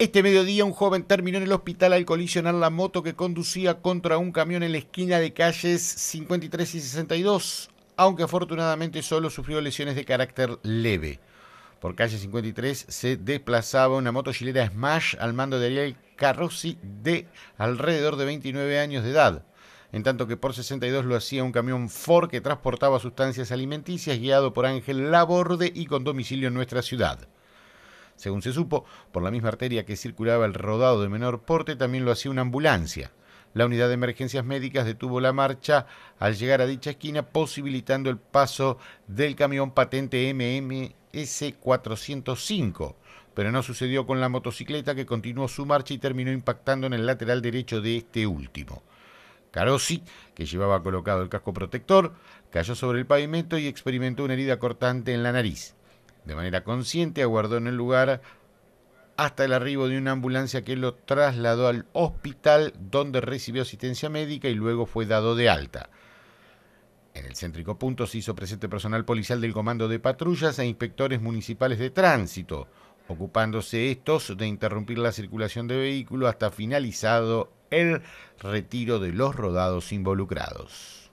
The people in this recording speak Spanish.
Este mediodía un joven terminó en el hospital al colisionar la moto que conducía contra un camión en la esquina de calles 53 y 62, aunque afortunadamente solo sufrió lesiones de carácter leve. Por calle 53 se desplazaba una motochilera Smash al mando de Ariel Carrossi de alrededor de 29 años de edad en tanto que por 62 lo hacía un camión Ford que transportaba sustancias alimenticias guiado por Ángel Laborde y con domicilio en nuestra ciudad. Según se supo, por la misma arteria que circulaba el rodado de menor porte también lo hacía una ambulancia. La unidad de emergencias médicas detuvo la marcha al llegar a dicha esquina, posibilitando el paso del camión patente MMS 405 pero no sucedió con la motocicleta que continuó su marcha y terminó impactando en el lateral derecho de este último. Carosi, que llevaba colocado el casco protector, cayó sobre el pavimento y experimentó una herida cortante en la nariz. De manera consciente aguardó en el lugar hasta el arribo de una ambulancia que lo trasladó al hospital donde recibió asistencia médica y luego fue dado de alta. En el céntrico punto se hizo presente personal policial del Comando de Patrullas e inspectores municipales de tránsito, ocupándose estos de interrumpir la circulación de vehículos hasta finalizado el retiro de los rodados involucrados.